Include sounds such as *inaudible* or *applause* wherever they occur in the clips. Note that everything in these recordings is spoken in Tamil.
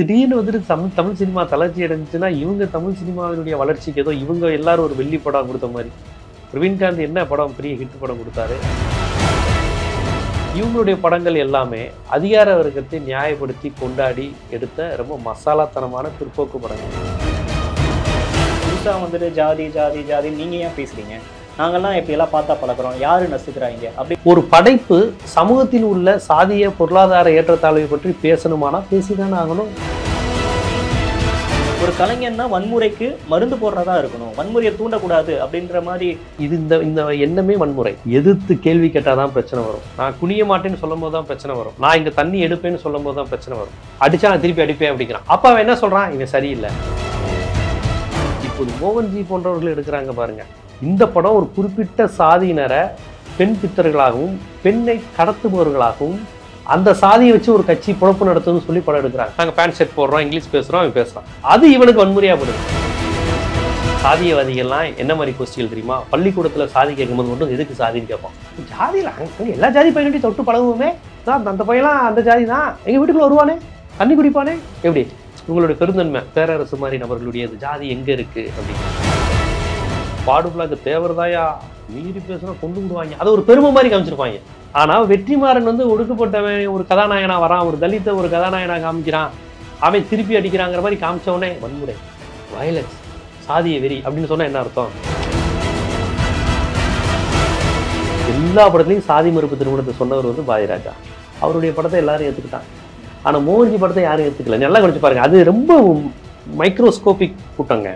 திடீர்னு வந்துட்டு தமிழ் தமிழ் சினிமா தளர்ச்சி அடைஞ்சுன்னா இவங்க தமிழ் சினிமாவினுடைய வளர்ச்சிக்கு ஏதோ இவங்க எல்லாரும் ஒரு வெள்ளி படம் கொடுத்த மாதிரி பிரவீன்காந்த் என்ன படம் பெரிய ஹிட் படம் கொடுத்தாரு இவங்களுடைய படங்கள் எல்லாமே அதிகார வர்க்கத்தை நியாயப்படுத்தி கொண்டாடி எடுத்த ரொம்ப மசாலாத்தனமான பிற்போக்கு படங்கள் புதுசாக வந்துட்டு ஜாதி ஜாதி ஜாதி நீங்கள் ஏன் பேசுகிறீங்க நாங்கள்லாம் இப்படியெல்லாம் பார்த்தா பழக்கிறோம் யார் நசுக்கிறாங்க அப்படி ஒரு படைப்பு சமூகத்தில் உள்ள சாதிய பொருளாதார ஏற்றத்தாழ்வை பற்றி பேசணுமானா பேசிதான் ஆகணும் ஒரு கலைஞன்னா வன்முறைக்கு மருந்து போடுறதா இருக்கணும் வன்முறையை தூண்டக்கூடாது அப்படின்ற மாதிரி இது இந்த இந்த எண்ணமே வன்முறை எதிர்த்து கேள்வி கேட்டால் தான் பிரச்சனை வரும் நான் குனிய மாட்டேன்னு சொல்லும் போது தான் பிரச்சனை வரும் நான் இங்கே தண்ணி எடுப்பேன்னு சொல்லும் போது தான் பிரச்சனை வரும் அடிச்சா நான் திருப்பி அடிப்பேன் அப்படிங்கிறான் அப்போ அவன் என்ன சொல்கிறான் இவன் சரியில்லை இப்போது மோகன்ஜி போன்றவர்கள் எடுக்கிறாங்க பாருங்கள் இந்த படம் ஒரு குறிப்பிட்ட சாதியினரை பெண் பித்தர்களாகவும் பெண்ணை கடத்துபவர்களாகவும் அந்த சாதியை வச்சு ஒரு கட்சி பொழப்பு நடத்துன்னு சொல்லி படம் எடுக்கிறாங்க நாங்கள் பேண்ட் ஷர்ட் போடுறோம் இங்கிலீஷ் பேசுகிறோம் அவன் பேசுகிறான் அது இவனுக்கு வன்முறையாக போடுது சாதியவாதிகள்லாம் என்ன மாதிரி கொஸ்டிகள் தெரியுமா பள்ளிக்கூடத்தில் சாதி கேட்கும்போது மட்டும் எதுக்கு சாதின்னு கேட்போம் ஜாதியில் அங்கே எல்லா ஜாதி பையனையும் தொட்டு பழகுவோமே தான் அந்த பையன்லாம் அந்த ஜாதி தான் எங்கள் வீட்டுக்குள்ளே வருவானே தண்ணி குடிப்பானே எப்படி உங்களுடைய பெருந்தன்மை பேரரசு மாதிரி நபர்களுடையது ஜாதி எங்கே இருக்குது அப்படின்னு பாடுபுலா இந்த தேவர்தாயா மீறி பேசுனா கொண்டு விடுவாங்க அதை ஒரு பெருமை மாதிரி காமிச்சிருப்பாங்க ஆனால் வெற்றிமாறன் வந்து ஒடுக்கப்பட்டவன் ஒரு கதாநாயனா வரான் ஒரு தலித்த ஒரு கதாநாயனா காமிக்கிறான் அவன் திருப்பி அடிக்கிறாங்கிற மாதிரி காமிச்சவனே வன்முறை வயலன்ஸ் சாதிய வெறி அப்படின்னு சொன்னால் என்ன அர்த்தம் எல்லா படத்துலையும் சாதி மறுப்பு திருமணத்தை சொன்னவர் வந்து பாதிராஜா அவருடைய படத்தை எல்லாரும் ஏற்றுக்கிட்டான் ஆனால் மோகன்ஜி படத்தை யாரும் ஏற்றுக்கல நல்லா கழிச்சு பாருங்கள் அது ரொம்ப மைக்ரோஸ்கோபிக் கூட்டங்க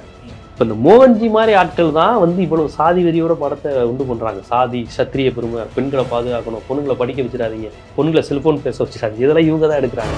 இப்போ இந்த மோகன்ஜி மாதிரி ஆட்கள் தான் வந்து இவ்வளவு சாதி வெறியோட படத்தை உண்டு பண்ணுறாங்க சாதி சத்திரிய பெருமை பெண்களை பாதுகாக்கணும் பொண்ணுங்களை படிக்க வச்சிடாதீங்க பொண்ணுங்களை செல்ஃபோன் பேச வச்சிடாதீங்க இதெல்லாம் இவங்க தான் எடுக்கிறாங்க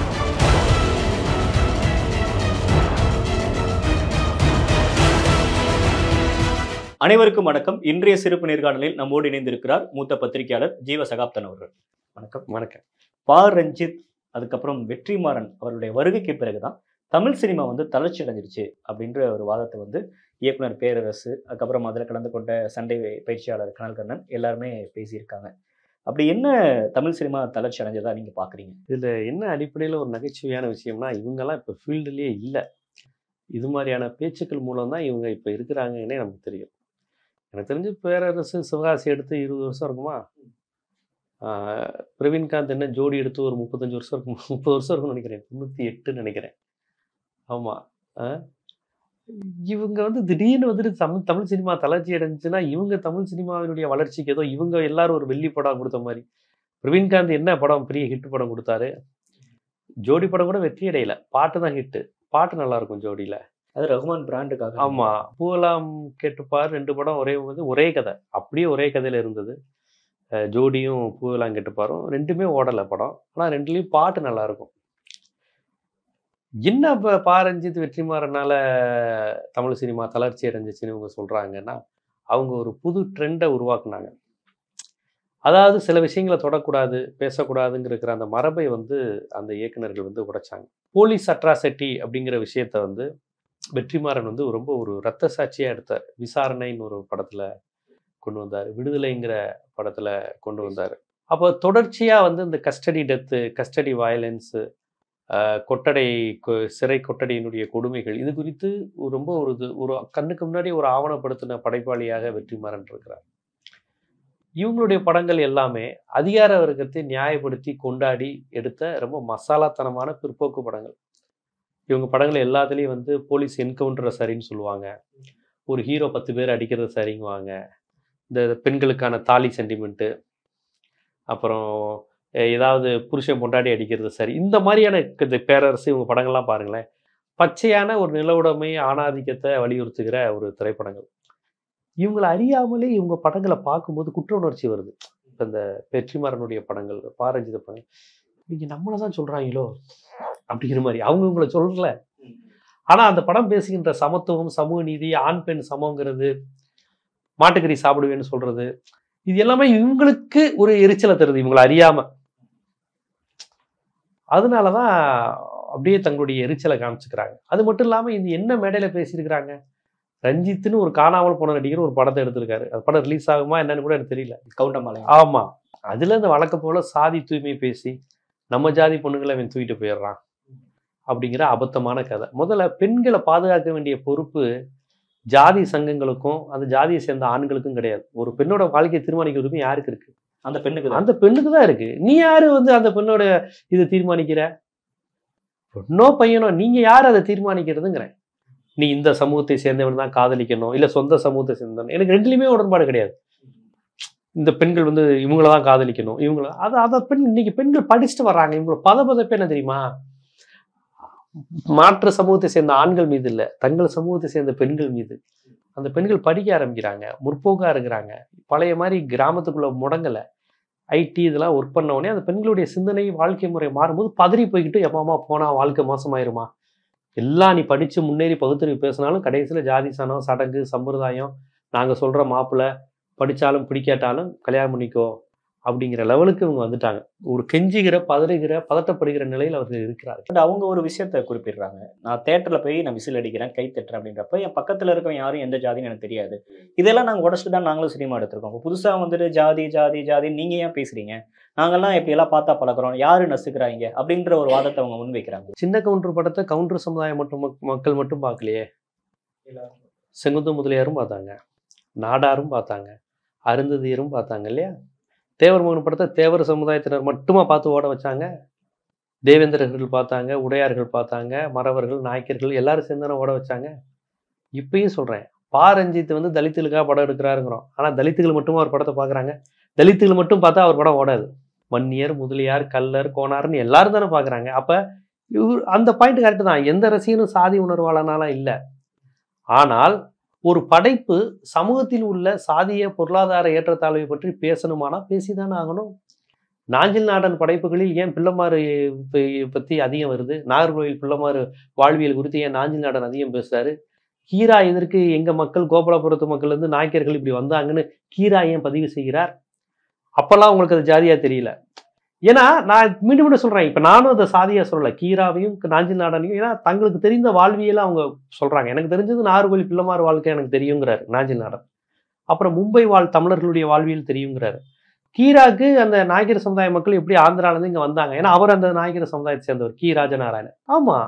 அனைவருக்கும் வணக்கம் இன்றைய சிறப்பு நேர்காணலில் நம்மோடு இணைந்திருக்கிறார் மூத்த பத்திரிகையாளர் ஜீவ சகாப்தன் அவர்கள் வணக்கம் வணக்கம் பா ரஞ்சித் அதுக்கப்புறம் வெற்றிமாறன் அவருடைய வருகைக்கு பிறகுதான் தமிழ் சினிமா வந்து தளர்ச்சி அடைஞ்சிருச்சு அப்படின்ற ஒரு வாதத்தை வந்து இயக்குனர் பேரரசு அதுக்கப்புறம் அதில் கலந்து கொண்ட சண்டை பயிற்சியாளர் கனல் கண்ணன் எல்லாருமே பேசியிருக்காங்க அப்படி என்ன தமிழ் சினிமா தளர்ச்சி அடைஞ்சதா நீங்கள் பார்க்குறீங்க இதில் என்ன அடிப்படையில் ஒரு நகைச்சுவையான விஷயம்னா இவங்கெல்லாம் இப்போ ஃபீல்டுலேயே இல்லை இது மாதிரியான பேச்சுக்கள் மூலம் தான் இவங்க இப்போ இருக்கிறாங்கன்னே நமக்கு தெரியும் எனக்கு தெரிஞ்சு பேரரசு சிவகாசி எடுத்து இருபது வருஷம் இருக்குமா பிரவீன்காந்த் என்ன ஜோடி எடுத்து ஒரு முப்பத்தஞ்சு வருஷம் இருக்கும் முப்பது வருஷம் இருக்கும்னு நினைக்கிறேன் தொண்ணூற்றி எட்டுன்னு நினைக்கிறேன் ஆமாம் இவங்க வந்து திடீர்னு வந்துட்டு தமிழ் தமிழ் சினிமா தளர்ச்சி அடைஞ்சுன்னா இவங்க தமிழ் சினிமாவினுடைய வளர்ச்சிக்கு ஏதோ இவங்க எல்லாரும் ஒரு வெள்ளி படம் கொடுத்த மாதிரி பிரவீன்காந்த் என்ன படம் பெரிய ஹிட் படம் கொடுத்தாரு ஜோடி படம் கூட வெற்றி அடையில பாட்டு தான் ஹிட்டு பாட்டு நல்லா இருக்கும் ஜோடியில அது ரகுமான் பிராண்டுக்காக ஆமா பூவெல்லாம் கேட்டுப்பார் ரெண்டு படம் ஒரே வந்து ஒரே கதை அப்படியே ஒரே கதையில இருந்தது ஜோடியும் பூவெல்லாம் கேட்டுப்பாரும் ரெண்டுமே ஓடலை படம் ஆனால் ரெண்டுலேயும் பாட்டு நல்லா இருக்கும் என்ன இப்போ பாரஞ்சித் வெற்றிமாறனால தமிழ் சினிமா தளர்ச்சி அடைஞ்சிச்சின்னு இவங்க சொல்கிறாங்கன்னா அவங்க ஒரு புது ட்ரெண்டை உருவாக்குனாங்க அதாவது சில விஷயங்களை தொடக்கூடாது பேசக்கூடாதுங்கிற அந்த மரபை வந்து அந்த இயக்குநர்கள் வந்து உடைச்சாங்க போலீஸ் அட்ராசிட்டி அப்படிங்கிற விஷயத்த வந்து வெற்றிமாறன் வந்து ரொம்ப ஒரு ரத்த சாட்சியாக எடுத்தார் விசாரணைன்னு ஒரு படத்தில் கொண்டு வந்தார் விடுதலைங்கிற படத்தில் கொண்டு வந்தார் அப்போ தொடர்ச்சியாக வந்து இந்த கஸ்டடி டெத்து கஸ்டடி வயலன்ஸு கொட்டடை சிறை கொட்டடையினுடைய கொடுமைகள் இது குறித்து ரொம்ப ஒரு ஒரு கண்ணுக்கு முன்னாடி ஒரு ஆவணப்படுத்தின படைப்பாளியாக வெற்றிமாறன் இருக்கிறார் இவங்களுடைய படங்கள் எல்லாமே அதிகார வர்க்கத்தை நியாயப்படுத்தி கொண்டாடி எடுத்த ரொம்ப மசாலாத்தனமான பிற்போக்கு படங்கள் இவங்க படங்கள் எல்லாத்துலேயும் வந்து போலீஸ் என்கவுண்டரை சரின்னு சொல்லுவாங்க ஒரு ஹீரோ பத்து பேர் அடிக்கிறது சரிங்குவாங்க இந்த பெண்களுக்கான தாலி சென்டிமெண்ட்டு அப்புறம் ஏதாவது புருஷன் பொண்டாடி அடிக்கிறது சரி இந்த மாதிரியான இந்த பேரரசு இவங்க படங்கள்லாம் பாருங்களேன் பச்சையான ஒரு நிலவுடைமை ஆணாதிக்கத்தை வலியுறுத்துகிற ஒரு திரைப்படங்கள் இவங்களை அறியாமலே இவங்க படங்களை பார்க்கும்போது குற்ற உணர்ச்சி வருது இப்போ இந்த வெற்றிமாறனுடைய படங்கள் பாரஞ்சித படங்கள் நீங்கள் நம்மளை தான் சொல்கிறாங்களோ அப்படிங்கிற மாதிரி அவங்க இவங்களை சொல்லல ஆனால் அந்த படம் பேசுகின்ற சமத்துவம் சமூக நீதி ஆண் பெண் சமங்கிறது மாட்டுக்கறி சாப்பிடுவேன்னு சொல்கிறது இது எல்லாமே இவங்களுக்கு ஒரு எரிச்சலை தருது இவங்களை அறியாமல் அதனால தான் அப்படியே தங்களுடைய எரிச்சலை காமிச்சுக்கிறாங்க அது மட்டும் இல்லாமல் இது என்ன மேடையில் பேசியிருக்கிறாங்க ரஞ்சித்துன்னு ஒரு காணாமல் போன நடிகர் ஒரு படத்தை எடுத்திருக்காரு அது படம் ரிலீஸ் ஆகுமா என்னன்னு கூட எனக்கு தெரியல கவுண்டமலை ஆமாம் அதில் இந்த வழக்கம் போல் சாதி தூய்மை பேசி நம்ம ஜாதி பொண்ணுங்களை அவன் தூக்கிட்டு போயிடுறான் அப்படிங்கிற அபத்தமான கதை முதல்ல பெண்களை பாதுகாக்க வேண்டிய பொறுப்பு ஜாதி சங்கங்களுக்கும் அந்த ஜாதியை சேர்ந்த ஆண்களுக்கும் கிடையாது ஒரு பெண்ணோட வாழ்க்கையை தீர்மானிக்கிறதுக்கும் உரிமை யாருக்கு இருக்குது அந்த பெண்ணுக்கு அந்த பெண்ணுக்கு தான் இருக்கு நீ யாரு வந்து அந்த பெண்ணோட இதை தீர்மானிக்கிற பொண்ணோ பையனோ நீங்க யாரு அதை தீர்மானிக்கிறதுங்கிற நீ இந்த சமூகத்தை சேர்ந்தவன் தான் காதலிக்கணும் இல்ல சொந்த சமூகத்தை சேர்ந்தவன் எனக்கு ரெண்டுலயுமே உடன்பாடு கிடையாது இந்த பெண்கள் வந்து இவங்களதான் காதலிக்கணும் இவங்கள அதை அதை பெண் இன்னைக்கு பெண்கள் படிச்சுட்டு வர்றாங்க இவங்களோட பத பதப்பே என்ன தெரியுமா மாற்று சமூகத்தை சேர்ந்த ஆண்கள் மீது இல்லை தங்கள் சமூகத்தை சேர்ந்த பெண்கள் மீது அந்த பெண்கள் படிக்க ஆரம்பிக்கிறாங்க முற்போக்காக இருக்கிறாங்க பழைய மாதிரி கிராமத்துக்குள்ளே முடங்கலை ஐடி இதெல்லாம் ஒர்க் பண்ண உடனே அந்த பெண்களுடைய சிந்தனை வாழ்க்கை முறை மாறும்போது பதறி போய்கிட்டு எப்பாமா போனால் வாழ்க்கை மோசமாயிருமா எல்லாம் நீ படித்து முன்னேறி பகுத்தறிவு பேசினாலும் கடைசியில் ஜாதி சனம் சடங்கு சம்பிரதாயம் நாங்கள் சொல்கிற மாப்பிள்ளை படித்தாலும் பிடிக்காட்டாலும் கல்யாணம் பண்ணிக்கோ அப்படிங்கிற லெவலுக்கு இவங்க வந்துட்டாங்க ஒரு கெஞ்சுகிற பதறுகிற பதட்டப்படுகிற நிலையில் அவர்கள் இருக்கிறார் பட் அவங்க ஒரு விஷயத்த குறிப்பிடுறாங்க நான் தேட்டரில் போய் நான் விசில் அடிக்கிறேன் கை தட்டுறேன் அப்படின்றப்ப என் பக்கத்தில் இருக்கவன் யாரும் எந்த ஜாதின்னு எனக்கு தெரியாது இதெல்லாம் நாங்கள் உடச்சிட்டு தான் நாங்களும் சினிமா எடுத்திருக்கோம் புதுசாக வந்துட்டு ஜாதி ஜாதி ஜாதி நீங்கள் ஏன் பேசுகிறீங்க நாங்கள்லாம் இப்போ எல்லாம் பார்த்தா பழக்கிறோம் யார் நசுக்கிறாங்க அப்படின்ற ஒரு வாதத்தை அவங்க முன்வைக்கிறாங்க சின்ன கவுண்டர் படத்தை கவுண்டர் சமுதாயம் மட்டும் மக்கள் மட்டும் பார்க்கலையே செங்குந்த முதலியாரும் பார்த்தாங்க நாடாரும் பார்த்தாங்க அருந்ததியரும் பார்த்தாங்க இல்லையா தேவர் மகன் படத்தை தேவர் சமுதாயத்தினர் மட்டுமா பார்த்து ஓட வச்சாங்க தேவேந்திரர்கள் பார்த்தாங்க உடையார்கள் பார்த்தாங்க மறவர்கள் நாய்க்கர்கள் எல்லாரும் சேர்ந்து தானே ஓட வச்சாங்க இப்பயும் சொல்கிறேன் பா ரஞ்சித் வந்து தலித்துகளுக்காக படம் எடுக்கிறாருங்கிறோம் ஆனால் தலித்துகள் மட்டும் அவர் படத்தை பார்க்குறாங்க தலித்துகள் மட்டும் பார்த்தா அவர் படம் ஓடாது மன்னியர் முதலியார் கல்லர் கோனார்னு எல்லாரும் தானே பார்க்குறாங்க அப்போ இவர் அந்த பாயிண்ட் கரெக்டு தான் எந்த ரசிகனும் சாதி உணர்வாளனாலாம் இல்லை ஆனால் ஒரு படைப்பு சமூகத்தில் உள்ள சாதிய பொருளாதார ஏற்றத்தாழ்வை பற்றி பேசணுமானா பேசிதானே ஆகணும் நாஞ்சில் நாடன் படைப்புகளில் ஏன் பிள்ளைமாறு பற்றி அதிகம் வருது நாகர்கோவில் பிள்ளைமாறு வாழ்வியல் குறித்து ஏன் நாஞ்சில் நாடன் அதிகம் பேசுறாரு கீரா எதற்கு எங்கள் மக்கள் கோபாலபுரத்து மக்கள் இருந்து நாயக்கர்கள் இப்படி வந்தாங்கன்னு கீரா ஏன் பதிவு செய்கிறார் அப்போல்லாம் உங்களுக்கு அது ஜாதியாக தெரியல ஏன்னா நான் மீண்டும் மீண்டும் சொல்கிறேன் இப்போ நானும் அதை சாதியாக சொல்லலை கீராவையும் நாஞ்சி நாடனையும் ஏன்னா தங்களுக்கு தெரிந்த வாழ்வியலை அவங்க சொல்கிறாங்க எனக்கு தெரிஞ்சது நார்கோழி பிள்ளைமார் வாழ்க்கை எனக்கு தெரியுங்கிறாரு நாஞ்சி நாடன் அப்புறம் மும்பை வாழ் தமிழர்களுடைய வாழ்வியல் தெரியுங்கிறாரு கீராக்கு அந்த நாயகர் சமுதாய மக்கள் எப்படி ஆந்திராலேருந்து இங்கே வந்தாங்க ஏன்னா அவர் அந்த நாயகர் சமுதாயத்தை சேர்ந்தவர் கி ராஜநாராயணன் ஆமாம்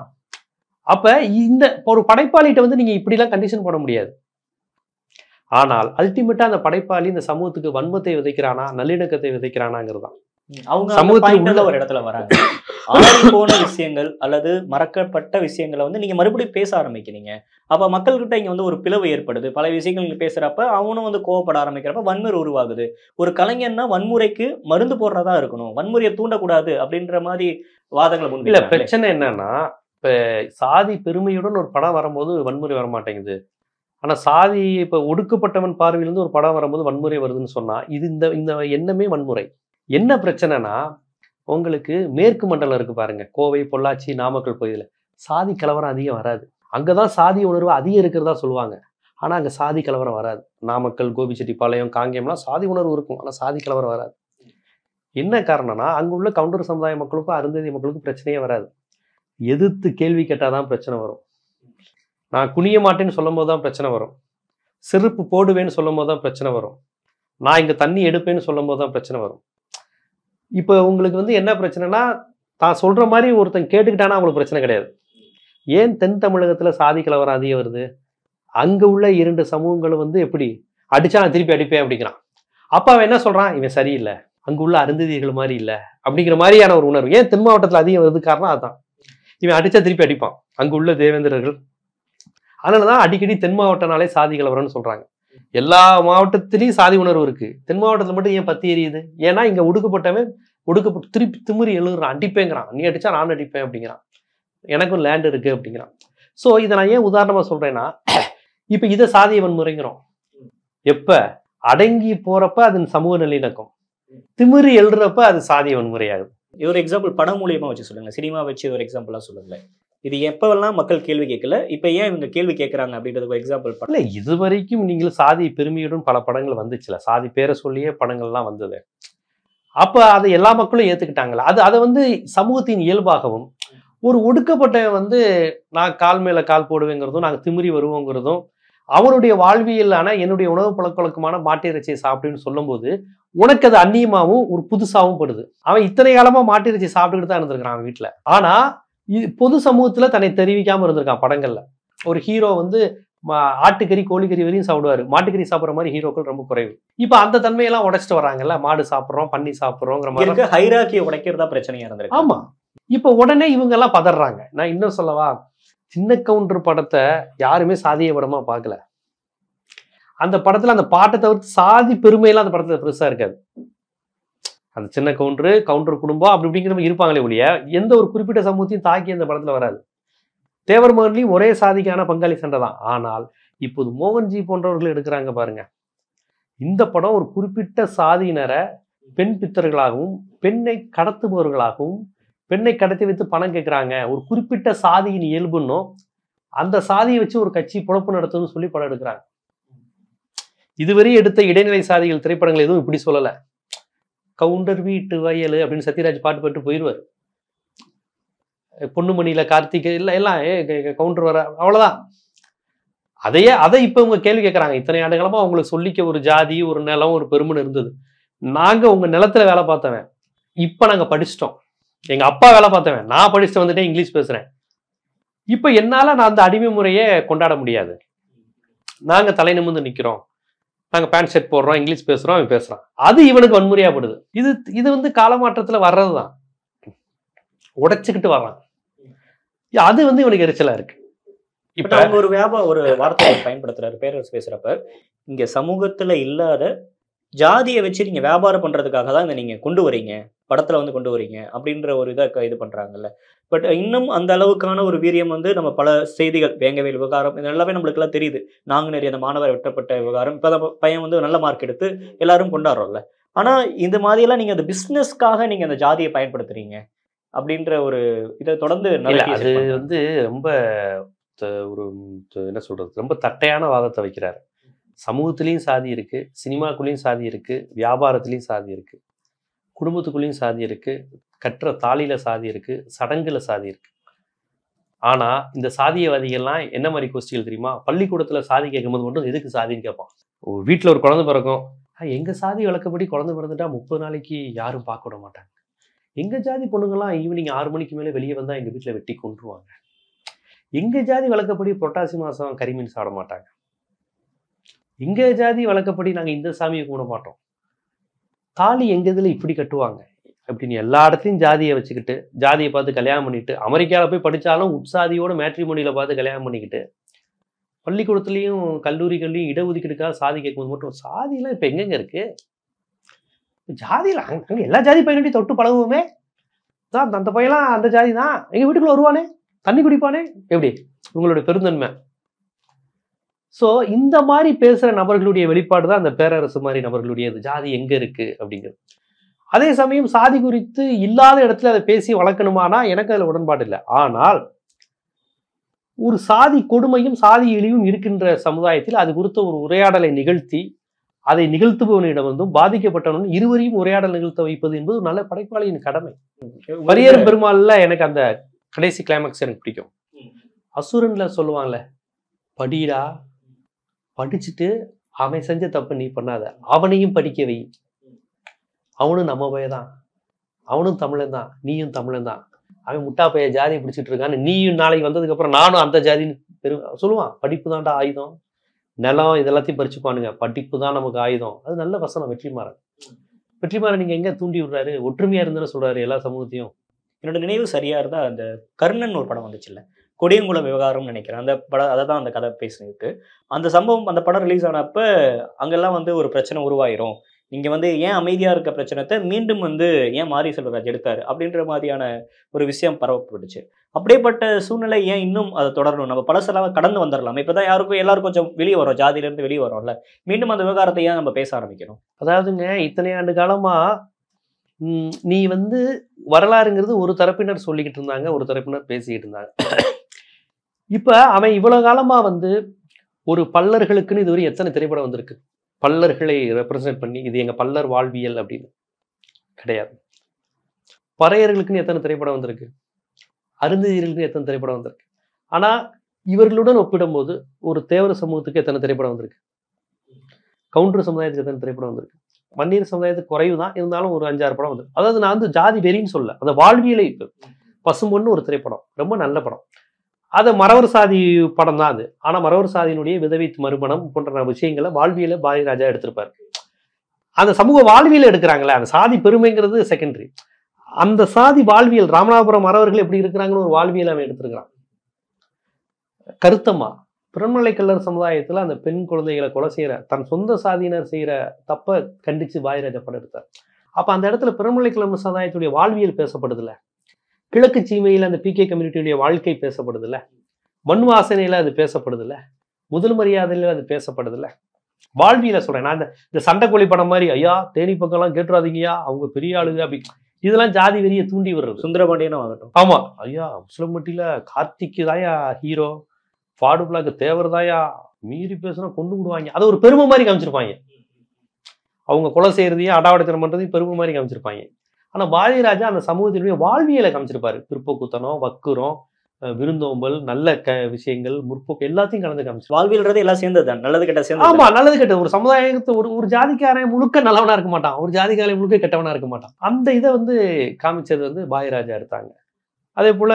அப்போ இந்த ஒரு படைப்பாளிகிட்ட வந்து நீங்கள் இப்படிலாம் கண்டிஷன் போட முடியாது ஆனால் அல்டிமேட்டாக அந்த படைப்பாளி இந்த சமூகத்துக்கு வன்மத்தை விதைக்கிறானா நல்லிணக்கத்தை விதைக்கிறானாங்கிறது தான் அவங்க சமூகத்தில் ஒரு இடத்துல வராங்க *laughs* ஆறி போன விஷயங்கள் அல்லது மறக்கப்பட்ட விஷயங்களை வந்து நீங்க மறுபடியும் பேச ஆரம்பிக்கிறீங்க அப்ப மக்கள்கிட்ட இங்க வந்து ஒரு பிளவு ஏற்படுது பல விஷயங்கள் நீங்க பேசுறப்ப அவனும் வந்து கோவப்பட ஆரம்பிக்கிறப்ப வன்முறை உருவாகுது ஒரு கலைஞர்னா வன்முறைக்கு மருந்து போடுறதா இருக்கணும் வன்முறையை தூண்டக்கூடாது அப்படின்ற மாதிரி வாதங்களை முன் இல்ல பிரச்சனை என்னன்னா இப்ப சாதி பெருமையுடன் ஒரு படம் வரும்போது வன்முறை வர மாட்டேங்குது ஆனா சாதி இப்ப ஒடுக்கப்பட்டவன் பார்வையிலிருந்து ஒரு படம் வரும்போது வன்முறை வருதுன்னு சொன்னா இது இந்த இந்த எண்ணமே வன்முறை என்ன பிரச்சனைனா உங்களுக்கு மேற்கு மண்டலம் இருக்கு பாருங்க கோவை பொள்ளாச்சி நாமக்கல் பகுதியில் சாதி கலவரம் அதிகம் வராது அங்கே தான் சாதி உணர்வு அதிகம் இருக்கிறதா சொல்லுவாங்க ஆனால் அங்கே சாதி கலவரம் வராது நாமக்கல் கோபிச்செட்டிப்பாளையம் காங்கேயம்லாம் சாதி உணர்வு இருக்கும் ஆனால் சாதி கலவரம் வராது என்ன காரணம்னா அங்கே உள்ள கவுண்டர் சமுதாய மக்களுக்கும் அருந்ததி மக்களுக்கும் பிரச்சனையே வராது எதிர்த்து கேள்வி கேட்டால் தான் பிரச்சனை வரும் நான் குனிய மாட்டேன்னு சொல்லும் போது தான் பிரச்சனை வரும் செருப்பு போடுவேன்னு சொல்லும் போது தான் பிரச்சனை வரும் நான் இங்கே தண்ணி எடுப்பேன்னு சொல்லும் போது தான் பிரச்சனை வரும் இப்போ உங்களுக்கு வந்து என்ன பிரச்சனைனா தான் சொல்கிற மாதிரி ஒருத்தன் கேட்டுக்கிட்டானா அவங்களுக்கு பிரச்சனை கிடையாது ஏன் தென் தமிழகத்தில் சாதி கலவரம் அதிகம் வருது அங்கே உள்ள இரண்டு சமூகங்களும் வந்து எப்படி அடித்தா நான் திருப்பி அடிப்பேன் அப்படிங்கிறான் அப்போ அவன் என்ன சொல்கிறான் இவன் சரியில்லை அங்கே உள்ள அருந்ததிகள் மாதிரி இல்லை அப்படிங்கிற மாதிரியான ஒரு உணர்வு ஏன் தென் மாவட்டத்தில் அதிகம் வருது காரணம் அதுதான் இவன் அடித்தா திருப்பி அடிப்பான் அங்கே உள்ள தேவேந்திரர்கள் அதனால தான் அடிக்கடி தென் மாவட்டனாலே சாதி கலவரம்னு சொல்கிறாங்க எல்லா மாவட்டத்திலையும் சாதி உணர்வு இருக்குது தென் மாவட்டத்தில் மட்டும் ஏன் பற்றி எரியுது ஏன்னா இங்கே ஒடுக்கப்பட்டவன் ஒடுக்கப்பட்டு திருப்பி திமுறி எழுதுறான் அடிப்பேங்கிறான் நீ அடித்தா நான் அடிப்பேன் அப்படிங்கிறான் எனக்கும் லேண்ட் இருக்குது அப்படிங்கிறான் ஸோ இதை நான் ஏன் உதாரணமாக சொல்கிறேன்னா *clears throat* இப்போ இதை சாதிய வன்முறைங்கிறோம் எப்போ அடங்கி போகிறப்ப அது சமூக நல்லிணக்கம் திமிரி எழுறப்ப அது சாதிய வன்முறையாகுது இது ஒரு எக்ஸாம்பிள் படம் மூலியமா வச்சு சொல்லுங்க சினிமா வச்சு ஒரு எக்ஸாம்பிளா சொல்லுங்களேன் இது எப்பவெல்லாம் மக்கள் கேள்வி கேட்கல இப்போ ஏன் இவங்க கேள்வி கேட்குறாங்க அப்படின்றது எக்ஸாம்பிள் இல்லை இது வரைக்கும் நீங்கள் சாதி பெருமையுடன் பல படங்கள் வந்துச்சுல சாதி பேரை சொல்லியே படங்கள்லாம் வந்தது அப்போ அதை எல்லா மக்களும் ஏற்றுக்கிட்டாங்களா அது அதை வந்து சமூகத்தின் இயல்பாகவும் ஒரு ஒடுக்கப்பட்டவன் வந்து நான் கால் மேலே கால் போடுவேங்கிறதும் நாங்கள் திமிரி வருவோங்கிறதும் அவனுடைய வாழ்வியல் என்னுடைய உணவு பழக்கொழக்கமான மாட்டிறைச்சியை சாப்பிடுன்னு சொல்லும்போது உனக்கு அது அந்நியமாகவும் ஒரு புதுசாகவும் படுது அவன் இத்தனை காலமாக மாட்டிறைச்சி சாப்பிட்டுக்கிட்டு தான் இருந்திருக்கிறான் வீட்டில் ஆனால் இது பொது சமூகத்துல தன்னை தெரிவிக்காம இருந்திருக்கான் படங்கள்ல ஒரு ஹீரோ வந்து ஆட்டுக்கறி கோழிக்கறி வரையும் சாப்பிடுவாரு மாட்டுக்கறி சாப்பிட்ற மாதிரி ஹீரோக்கள் ரொம்ப குறைவு இப்போ அந்த தன்மையெல்லாம் உடைச்சிட்டு வராங்கல்ல மாடு சாப்பிட்றோம் பண்ணி சாப்பிட்றோங்கிற மாதிரி ஹைராக்கியை உடைக்கிறதா பிரச்சனையா இருந்திருக்கு ஆமா இப்போ உடனே இவங்க எல்லாம் பதறாங்க நான் இன்னும் சொல்லவா சின்ன கவுண்டர் படத்தை யாருமே சாதிய படமா பார்க்கல அந்த படத்துல அந்த பாட்டை தவிர்த்து சாதி பெருமையெல்லாம் அந்த படத்துல பெருசா இருக்காது அந்த சின்ன கவுண்டரு கவுண்டர் குடும்பம் அப்படி இப்படிங்கிற இருப்பாங்களே ஒழிய எந்த ஒரு குறிப்பிட்ட சமூகத்தையும் தாக்கி அந்த படத்தில் வராது தேவர் மகன்லையும் ஒரே சாதிக்கான பங்காளி சண்டை தான் ஆனால் இப்போது மோகன்ஜி போன்றவர்கள் எடுக்கிறாங்க பாருங்க இந்த படம் ஒரு குறிப்பிட்ட சாதியினரை பெண் பித்தர்களாகவும் பெண்ணை கடத்துபவர்களாகவும் பெண்ணை கடத்தி வைத்து பணம் கேட்குறாங்க ஒரு குறிப்பிட்ட சாதியின் இயல்புன்னும் அந்த சாதியை வச்சு ஒரு கட்சி பொழப்பு நடத்துன்னு சொல்லி படம் எடுக்கிறாங்க இதுவரை எடுத்த இடைநிலை சாதிகள் திரைப்படங்கள் எதுவும் இப்படி சொல்லலை கவுண்டர் வீட்டு வயல் அப்படின்னு சத்யராஜ் பாட்டு பட்டு போயிடுவார் பொண்ணுமணியில் கார்த்திகை இல்லை எல்லாம் கவுண்டர் வர அவ்வளோதான் அதையே அதை இப்போ இவங்க கேள்வி கேட்குறாங்க இத்தனை ஆண்டுகளமாக அவங்களுக்கு சொல்லிக்க ஒரு ஜாதி ஒரு நிலம் ஒரு பெருமனு இருந்தது நாங்கள் உங்கள் நிலத்துல வேலை பார்த்தவன் இப்போ நாங்கள் படிச்சிட்டோம் எங்கள் அப்பா வேலை பார்த்தவன் நான் படிச்சுட்டு வந்துட்டேன் இங்கிலீஷ் பேசுகிறேன் இப்போ என்னால் நான் அந்த அடிமை முறையை கொண்டாட முடியாது நாங்கள் தலை நிமிர்ந்து நிற்கிறோம் நாங்கள் பேண்ட் ஷர்ட் போடுறோம் இங்கிலீஷ் பேசுகிறோம் அவன் பேசுகிறான் அது இவனுக்கு வன்முறையாகப்படுது இது இது வந்து காலமாற்றத்தில் வர்றது தான் உடைச்சிக்கிட்டு வர்றான் அது வந்து இவனுக்கு எரிச்சலாக இருக்கு இப்போ அவங்க ஒரு வியாபாரம் ஒரு வார்த்தை பயன்படுத்துறாரு பேரரசு பேசுகிறப்ப இங்கே சமூகத்தில் இல்லாத ஜாதியை வச்சு நீங்கள் வியாபாரம் பண்ணுறதுக்காக தான் இதை நீங்கள் கொண்டு வரீங்க படத்தில் வந்து கொண்டு வரீங்க அப்படின்ற ஒரு க இது பண்ணுறாங்கல்ல பட் இன்னும் அந்த அளவுக்கான ஒரு வீரியம் வந்து நம்ம பல செய்திகள் வேங்கவேல் விவகாரம் இது எல்லாமே நம்மளுக்குலாம் தெரியுது நாங்கள் நிறைய அந்த மாணவர் வெட்டப்பட்ட விவகாரம் இப்போ பையன் வந்து நல்ல மார்க் எடுத்து எல்லாரும் கொண்டாடுறோம்ல ஆனால் இந்த மாதிரியெல்லாம் நீங்கள் அந்த பிஸ்னஸ்க்காக நீங்கள் அந்த ஜாதியை பயன்படுத்துறீங்க அப்படின்ற ஒரு இதை தொடர்ந்து அது வந்து ரொம்ப ஒரு என்ன சொல்றது ரொம்ப தட்டையான வாதத்தை வைக்கிறாரு சமூகத்திலையும் சாதி இருக்கு சினிமாக்குள்ளேயும் சாதி இருக்கு வியாபாரத்திலையும் சாதி இருக்கு குடும்பத்துக்குள்ளேயும் சாதி இருக்குது கற்ற தாலியில் சாதி இருக்குது சடங்கில் சாதி இருக்குது ஆனால் இந்த சாதியவாதிகள்லாம் என்ன மாதிரி கொஸ்டிகள் தெரியுமா பள்ளிக்கூடத்தில் சாதி கேட்கும்போது மட்டும் எதுக்கு சாதின்னு கேட்பான் வீட்டில் ஒரு குழந்தை பிறக்கும் எங்கள் சாதி வழக்கப்படி குழந்தை பிறந்துட்டா முப்பது நாளைக்கு யாரும் பார்க்க விட மாட்டாங்க எங்கள் ஜாதி பொண்ணுங்கள்லாம் ஈவினிங் ஆறு மணிக்கு மேலே வெளியே வந்தால் எங்கள் வீட்டில் வெட்டி கொண்டுருவாங்க எங்கள் ஜாதி வழக்கப்படி புரட்டாசி மாதம் கறிமீன் சாப்பிட மாட்டாங்க எங்கள் ஜாதி வழக்கப்படி நாங்கள் இந்த சாமியை கும்பிட மாட்டோம் தாலி எங்கள் இதில் இப்படி கட்டுவாங்க அப்படின்னு எல்லா இடத்தையும் ஜாதியை வச்சுக்கிட்டு ஜாதியை பார்த்து கல்யாணம் பண்ணிட்டு அமெரிக்காவில் போய் படித்தாலும் உட்சாதியோட மொழியில் பார்த்து கல்யாணம் பண்ணிக்கிட்டு பள்ளிக்கூடத்துலேயும் கல்லூரிகள்லையும் இடஒதுக்கீடுக்காக சாதி கேட்கும்போது மட்டும் சாதியெல்லாம் இப்போ எங்கெங்க இருக்கு ஜாதியில் அங்கே எல்லா ஜாதி பையனுடைய தொட்டு பழகுவோமே தான் அந்த பையலாம் அந்த ஜாதி தான் எங்கள் வீட்டுக்குள்ளே வருவானே தண்ணி குடிப்பானே எப்படி உங்களுடைய பெருந்தன்மை ஸோ இந்த மாதிரி பேசுகிற நபர்களுடைய வெளிப்பாடு தான் அந்த பேரரசு மாதிரி நபர்களுடையது ஜாதி எங்கே இருக்குது அப்படிங்கிறது அதே சமயம் சாதி குறித்து இல்லாத இடத்துல அதை பேசி வளர்க்கணுமானா எனக்கு அதில் உடன்பாடு இல்லை ஆனால் ஒரு சாதி கொடுமையும் சாதி இழிவும் இருக்கின்ற சமுதாயத்தில் அது குறித்த ஒரு உரையாடலை நிகழ்த்தி அதை நிகழ்த்துபவனிடம் வந்தும் பாதிக்கப்பட்டவனும் இருவரையும் உரையாடல் நிகழ்த்த வைப்பது என்பது நல்ல படைப்பாளியின் கடமை வரியரும் பெருமாள்ல எனக்கு அந்த கடைசி கிளைமேக்ஸ் எனக்கு பிடிக்கும் அசுரன்ல சொல்லுவாங்கல்ல படிடா படிச்சுட்டு அவன் செஞ்ச தப்பு நீ பண்ணாத அவனையும் படிக்க வை அவனும் நம்ம பையதான் அவனும் தமிழன் தான் நீயும் தமிழன் தான் அவன் முட்டா பைய ஜாதி பிடிச்சிட்டு இருக்கான்னு நீயும் நாளைக்கு வந்ததுக்கப்புறம் நானும் அந்த ஜாதின்னு பெரு சொல்லுவான் படிப்பு தான்டா ஆயுதம் நிலம் இதெல்லாத்தையும் பறிச்சுப்பானுங்க படிப்பு தான் நமக்கு ஆயுதம் அது நல்ல வசனம் வெற்றிமாறன் வெற்றிமாறன் நீங்கள் எங்கே தூண்டி விடுறாரு ஒற்றுமையாக இருந்தாலும் சொல்றாரு எல்லா சமூகத்தையும் என்னோட நினைவு சரியாக இருந்தால் அந்த கர்ணன் ஒரு படம் இல்லை கொடியங்குளம் விவகாரம்னு நினைக்கிறேன் அந்த படம் அதை தான் அந்த கதை பேசினிருக்கு அந்த சம்பவம் அந்த படம் ரிலீஸ் ஆனப்போ அங்கெல்லாம் வந்து ஒரு பிரச்சனை உருவாயிரும் நீங்கள் வந்து ஏன் அமைதியாக இருக்க பிரச்சனத்தை மீண்டும் வந்து ஏன் மாரி செல்வராஜ் எடுத்தார் அப்படின்ற மாதிரியான ஒரு விஷயம் பரவப்பட்டுச்சு அப்படியேப்பட்ட சூழ்நிலை ஏன் இன்னும் அதை தொடரணும் நம்ம பழசெல்லாம் கடந்து வந்துடலாம் இப்போ தான் யாருக்கும் எல்லாரும் கொஞ்சம் வெளியே வரோம் ஜாதியிலேருந்து வெளியே வரோம்ல மீண்டும் அந்த விவகாரத்தை ஏன் நம்ம பேச ஆரம்பிக்கணும் அதாவதுங்க இத்தனை ஆண்டு காலமாக நீ வந்து வரலாறுங்கிறது ஒரு தரப்பினர் சொல்லிக்கிட்டு இருந்தாங்க ஒரு தரப்பினர் பேசிக்கிட்டு இருந்தாங்க இப்போ அவன் இவ்வளோ காலமாக வந்து ஒரு பல்லர்களுக்குன்னு இதுவரை எத்தனை திரைப்படம் வந்திருக்கு பல்லர்களை ரெப்ரசன்ட் பண்ணி இது எங்கள் பல்லர் வாழ்வியல் அப்படின்னு கிடையாது பறையர்களுக்குன்னு எத்தனை திரைப்படம் வந்திருக்கு அருந்ததியர்களுக்கு எத்தனை திரைப்படம் வந்திருக்கு ஆனால் இவர்களுடன் ஒப்பிடும்போது ஒரு தேவர சமூகத்துக்கு எத்தனை திரைப்படம் வந்திருக்கு கவுண்டர் சமுதாயத்துக்கு எத்தனை திரைப்படம் வந்திருக்கு மன்னியர் சமுதாயத்துக்கு குறைவு தான் இருந்தாலும் ஒரு அஞ்சாறு படம் வந்து அதாவது நான் வந்து ஜாதி வெறின்னு சொல்ல அந்த வாழ்வியலை பசும்பொன்னு ஒரு திரைப்படம் ரொம்ப நல்ல படம் அது மறவர் சாதி படம் தான் அது ஆனால் மறவர் சாதியினுடைய விதவித் மறுமணம் போன்ற விஷயங்களை வாழ்வியல பாரதிராஜா எடுத்திருப்பார் அந்த சமூக வாழ்வியல் எடுக்கிறாங்களே அந்த சாதி பெருமைங்கிறது செகண்டரி அந்த சாதி வாழ்வியல் ராமநாதபுரம் மறவர்கள் எப்படி இருக்கிறாங்கன்னு ஒரு வாழ்வியல் அவன் எடுத்திருக்கிறான் கருத்தம்மா பிறமலை கல்லர் சமுதாயத்தில் அந்த பெண் குழந்தைகளை கொலை செய்கிற தன் சொந்த சாதியினர் செய்கிற தப்பை கண்டித்து பாரதிராஜா படம் எடுத்தார் அப்போ அந்த இடத்துல பிறமலை கல்லர் சமுதாயத்துடைய வாழ்வியல் பேசப்படுதில்லை கிழக்கு சீமையில் அந்த பிகே கம்யூனிட்டியுடைய வாழ்க்கை பேசப்படுதுல்ல மண் வாசனையில் அது பேசப்படுதில்ல முதல் மரியாதையில் அது பேசப்படுதில்ல வாழ்வியில் சொல்கிறேன் நான் இந்த இந்த சண்டைக்கோழி படம் மாதிரி ஐயா தேனி பக்கம்லாம் கேட்டுறாதீங்கயா அவங்க பெரிய ஆளுங்க அப்படி இதெல்லாம் ஜாதி வெறியை தூண்டி விடுறது சுந்தரபாண்டியனும் ஆகட்டும் ஆமாம் ஐயா முஸ்லிம் மட்டியில் கார்த்திக்கு தாயா ஹீரோ ஃபாடு பிளாக்கு தேவர் தாயா மீறி பேசுனா கொண்டு விடுவாங்க அதை ஒரு பெருமை மாதிரி காமிச்சிருப்பாங்க அவங்க கொலை செய்கிறதையும் அடாவடித்தனம் பண்ணுறதையும் பெருமை மாதிரி காமிச்சிருப்பாங்க ஆனால் பாரதிராஜா அந்த சமூகத்தினுடைய வாழ்வியலை காமிச்சிருப்பாரு பிற்போக்குத்தனம் வக்குரம் விருந்தோம்பல் நல்ல க விஷயங்கள் முற்போக்கு எல்லாத்தையும் கலந்து காமிச்சு வாழ்வியல்றது எல்லாம் சேர்ந்தது தான் நல்லது கெட்ட சேர்ந்து ஆமா நல்லது கெட்ட ஒரு சமுதாயத்தை ஒரு ஒரு ஜாதிக்காரன் முழுக்க நல்லவனா இருக்க மாட்டான் ஒரு ஜாதிக்காரன் முழுக்க கெட்டவனா இருக்க மாட்டான் அந்த இதை வந்து காமிச்சது வந்து பாயராஜா எடுத்தாங்க அதே போல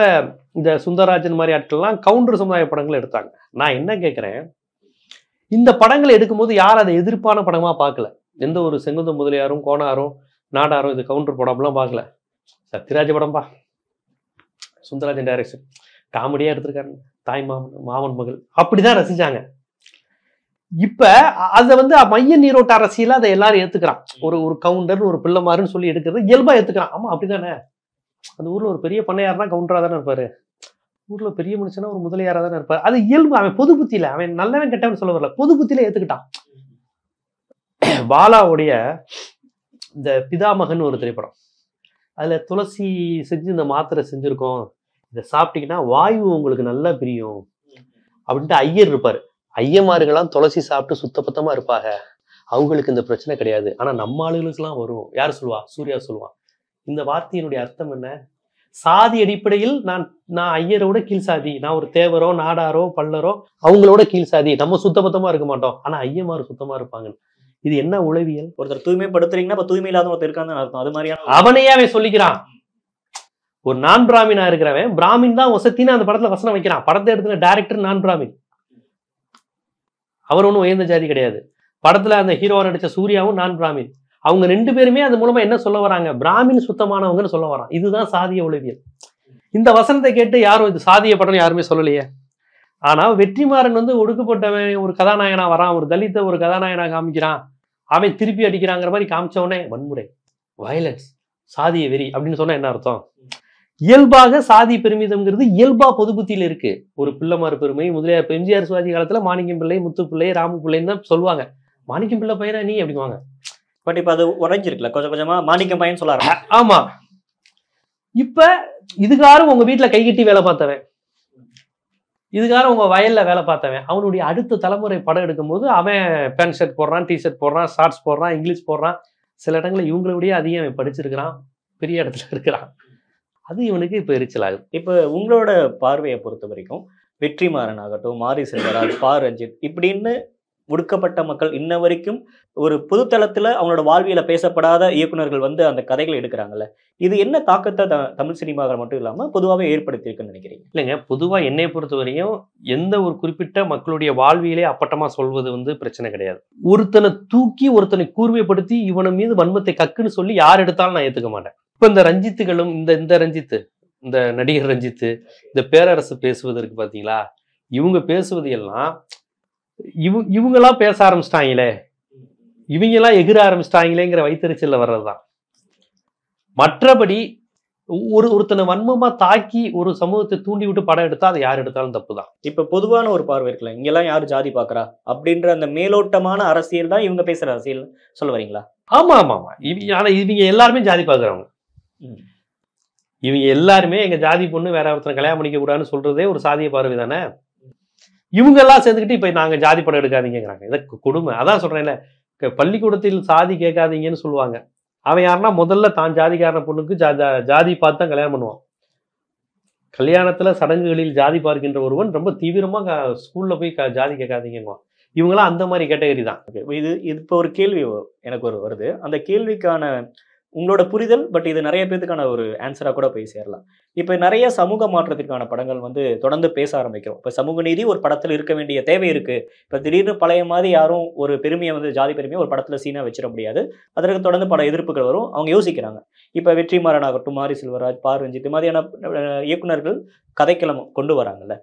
இந்த சுந்தரராஜன் மாதிரி ஆட்கள்லாம் கவுண்டர் சமுதாய படங்கள் எடுத்தாங்க நான் என்ன கேட்குறேன் இந்த படங்களை எடுக்கும்போது யார் அதை எதிர்ப்பான படமா பார்க்கல எந்த ஒரு செங்குந்த முதலியாரும் கோணாரும் நாடாரும் இது கவுண்டர் படம்லாம் பார்க்கல சத்யராஜ் படம்பா சுந்தரராஜன் டைரக்ஷன் காமெடியாக எடுத்திருக்காரு தாய் மாமன் மாமன் மகள் அப்படிதான் ரசிச்சாங்க இப்ப அதை வந்து மைய நீரோட்ட அரசியல அதை எல்லாரும் ஏத்துக்கிறான் ஒரு ஒரு கவுண்டர் ஒரு பிள்ளைமாருன்னு சொல்லி எடுக்கிறது இயல்பா ஏத்துக்கிறான் ஆமா அப்படிதானே அந்த ஊர்ல ஒரு பெரிய பண்ணையார்னா கவுண்டரா தானே இருப்பாரு ஊர்ல பெரிய மனுஷனா ஒரு முதலியாரா தானே இருப்பாரு அது இயல்பு அவன் பொது புத்தியில அவன் நல்லவன் கெட்டவன் சொல்ல வரல பொது புத்தியில ஏத்துக்கிட்டான் பாலாவுடைய இந்த பிதாமகன் ஒரு திரைப்படம் அதில் துளசி செஞ்சு இந்த மாத்திரை செஞ்சுருக்கோம் இதை சாப்பிட்டீங்கன்னா வாயு உங்களுக்கு நல்லா பிரியும் அப்படின்ட்டு ஐயர் இருப்பார் ஐயமார்கள்லாம் துளசி சாப்பிட்டு சுத்தபத்தமாக இருப்பாங்க அவங்களுக்கு இந்த பிரச்சனை கிடையாது ஆனால் நம்ம ஆளுகளுக்கெல்லாம் வரும் யார் சொல்லுவா சூர்யா சொல்லுவான் இந்த வார்த்தையினுடைய அர்த்தம் என்ன சாதி அடிப்படையில் நான் நான் ஐயரோட கீழ் சாதி நான் ஒரு தேவரோ நாடாரோ பல்லரோ அவங்களோட கீழ் சாதி நம்ம சுத்தபத்தமாக இருக்க மாட்டோம் ஆனால் ஐயமார் சுத்தமாக இருப்பாங்க இது என்ன உளவியல் ஒருத்தர் தூய்மைப்படுத்துறீங்கன்னா அப்ப தூய்மை இல்லாத ஒருத்தர் இருக்கான்னு அர்த்தம் அது மாதிரியான அவனையே அவன் சொல்லிக்கிறான் ஒரு நான் பிராமினா இருக்கிறவன் பிராமின் தான் ஒசத்தின்னு அந்த படத்துல வசனம் வைக்கிறான் படத்தை எடுத்துன டேரக்டர் நான் பிராமின் அவர் ஒன்றும் உயர்ந்த ஜாதி கிடையாது படத்துல அந்த ஹீரோவை நடிச்ச சூர்யாவும் நான் பிராமின் அவங்க ரெண்டு பேருமே அது மூலமா என்ன சொல்ல வராங்க பிராமின் சுத்தமானவங்கன்னு சொல்ல வரான் இதுதான் சாதிய உளவியல் இந்த வசனத்தை கேட்டு யாரும் இது சாதிய படம் யாருமே சொல்லலையே ஆனா வெற்றிமாறன் வந்து ஒடுக்கப்பட்டவன் ஒரு கதாநாயகனா வரான் ஒரு தலித்த ஒரு கதாநாயகனா காமிக்கிறான் அவன் திருப்பி அடிக்கிறாங்கிற மாதிரி உடனே வன்முறை வயலன்ஸ் சாதிய வெறி அப்படின்னு சொன்னா என்ன அர்த்தம் இயல்பாக சாதி பெருமிதம்ங்கிறது இயல்பா பொது புத்தியில இருக்கு ஒரு பிள்ளைமார் பெருமை முதலியார் எம்ஜிஆர் சிவாஜி காலத்துல மாணிக்கம் பிள்ளை முத்து பிள்ளை ராமு பிள்ளைன்னு தான் சொல்லுவாங்க மாணிக்கம் பிள்ளை பையனா நீ அப்படிவாங்க பட் இப்ப அது உடஞ்சிருக்குல்ல கொஞ்சம் கொஞ்சமா மாணிக்கம் பையன் சொல்ல ஆமா இப்ப இதுக்காரும் உங்க வீட்டுல கைகட்டி வேலை பார்த்தவன் இதுக்காக உங்கள் வயலில் வேலை பார்த்தவன் அவனுடைய அடுத்த தலைமுறை படம் எடுக்கும்போது அவன் பேண்ட் ஷர்ட் போடுறான் டி ஷர்ட் போடுறான் ஷார்ட்ஸ் போடுறான் இங்கிலீஷ் போடுறான் சில இடங்களில் இவங்களுடைய அதிகம் அவன் படிச்சிருக்கிறான் பெரிய இடத்துல இருக்கிறான் அது இவனுக்கு இப்போ எரிச்சலாகுது இப்போ உங்களோட பார்வையை பொறுத்த வரைக்கும் வெற்றிமாறன் ஆகட்டும் மாரி செல்வராஜ் பா ரஞ்சித் இப்படின்னு ஒடுக்கப்பட்ட மக்கள் இன்ன வரைக்கும் ஒரு பொதுத்தளத்தில் அவங்களோட வாழ்வியல பேசப்படாத இயக்குநர்கள் வந்து அந்த கதைகளை எடுக்கிறாங்கல்ல இது என்ன தாக்கத்தை த தமிழ் சினிமாவில் மட்டும் இல்லாமல் பொதுவாகவே ஏற்படுத்தியிருக்குன்னு நினைக்கிறீங்க இல்லைங்க பொதுவாக என்னை பொறுத்த வரையும் எந்த ஒரு குறிப்பிட்ட மக்களுடைய வாழ்வியலே அப்பட்டமாக சொல்வது வந்து பிரச்சனை கிடையாது ஒருத்தனை தூக்கி ஒருத்தனை கூர்மைப்படுத்தி இவனை மீது வன்மத்தை கக்குன்னு சொல்லி யார் எடுத்தாலும் நான் ஏற்றுக்க மாட்டேன் இப்போ இந்த ரஞ்சித்துகளும் இந்த இந்த ரஞ்சித்து இந்த நடிகர் ரஞ்சித்து இந்த பேரரசு பேசுவதற்கு பார்த்தீங்களா இவங்க பேசுவது எல்லாம் இவ இவங்களாம் பேச ஆரம்பிச்சிட்டாங்களே இவங்கெல்லாம் எகிர ஆரம்பிச்சிட்டாங்களேங்கிற வைத்தறிச்சலில் வர்றது தான் மற்றபடி ஒரு ஒருத்தனை வன்மமா தாக்கி ஒரு சமூகத்தை தூண்டி விட்டு படம் எடுத்தா அது யார் எடுத்தாலும் தப்பு தான் இப்ப பொதுவான ஒரு பார்வை இருக்குல்ல இங்கெல்லாம் யார் ஜாதி பாக்குறா அப்படின்ற அந்த மேலோட்டமான அரசியல் தான் இவங்க பேசுற அரசியல் சொல்ல வரீங்களா ஆமா ஆமா ஆமா இவங்க ஆனா இவங்க எல்லாருமே ஜாதி பாக்குறவங்க இவங்க எல்லாருமே எங்க ஜாதி பொண்ணு வேற ஒருத்தனை கல்யாணம் பண்ணிக்க கூடாதுன்னு சொல்றதே ஒரு சாதிய பார்வை தானே இவங்க எல்லாம் சேர்ந்துக்கிட்டு இப்போ நாங்கள் ஜாதி படம் எடுக்காதீங்கிறாங்க இதை கொடுமை அதான் சொல்கிறேன் இல்லை பள்ளிக்கூடத்தில் சாதி கேட்காதீங்கன்னு சொல்லுவாங்க அவன் யாருன்னா முதல்ல தான் ஜாதிக்காரன பொண்ணுக்கு ஜாதி பார்த்து தான் கல்யாணம் பண்ணுவான் கல்யாணத்தில் சடங்குகளில் ஜாதி பார்க்கின்ற ஒருவன் ரொம்ப தீவிரமாக ஸ்கூலில் போய் ஜாதி கேட்காதீங்குவான் இவங்களாம் அந்த மாதிரி கேட்டகரி தான் இது இப்போ ஒரு கேள்வி எனக்கு ஒரு வருது அந்த கேள்விக்கான உங்களோட புரிதல் பட் இது நிறைய பேத்துக்கான ஒரு ஆன்சராக கூட போய் சேரலாம் இப்போ நிறைய சமூக மாற்றத்திற்கான படங்கள் வந்து தொடர்ந்து பேச ஆரம்பிக்கிறோம் இப்போ சமூக நீதி ஒரு படத்தில் இருக்க வேண்டிய தேவை இருக்குது இப்போ திடீர்னு பழைய மாதிரி யாரும் ஒரு பெருமையை வந்து ஜாதி பெருமையை ஒரு படத்தில் சீனாக வச்சிட முடியாது அதற்கு தொடர்ந்து பல எதிர்ப்புகள் வரும் அவங்க யோசிக்கிறாங்க இப்போ வெற்றிமாறன் ஆகட்டும் மாரி செல்வராஜ் பார் ரஞ்சித் மாதிரியான இயக்குநர்கள் கதைக்கிழமை கொண்டு வராங்கல்ல